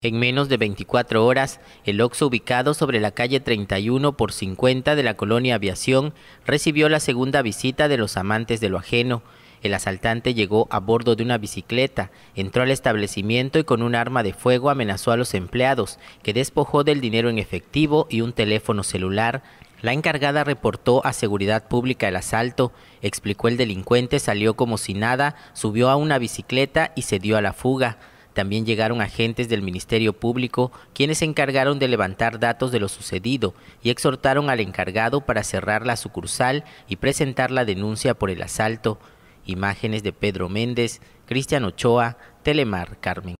En menos de 24 horas, el OXO ubicado sobre la calle 31 por 50 de la colonia Aviación recibió la segunda visita de los amantes de lo ajeno. El asaltante llegó a bordo de una bicicleta, entró al establecimiento y con un arma de fuego amenazó a los empleados, que despojó del dinero en efectivo y un teléfono celular. La encargada reportó a Seguridad Pública el asalto, explicó el delincuente salió como si nada, subió a una bicicleta y se dio a la fuga. También llegaron agentes del Ministerio Público quienes se encargaron de levantar datos de lo sucedido y exhortaron al encargado para cerrar la sucursal y presentar la denuncia por el asalto. Imágenes de Pedro Méndez, Cristian Ochoa, Telemar Carmen.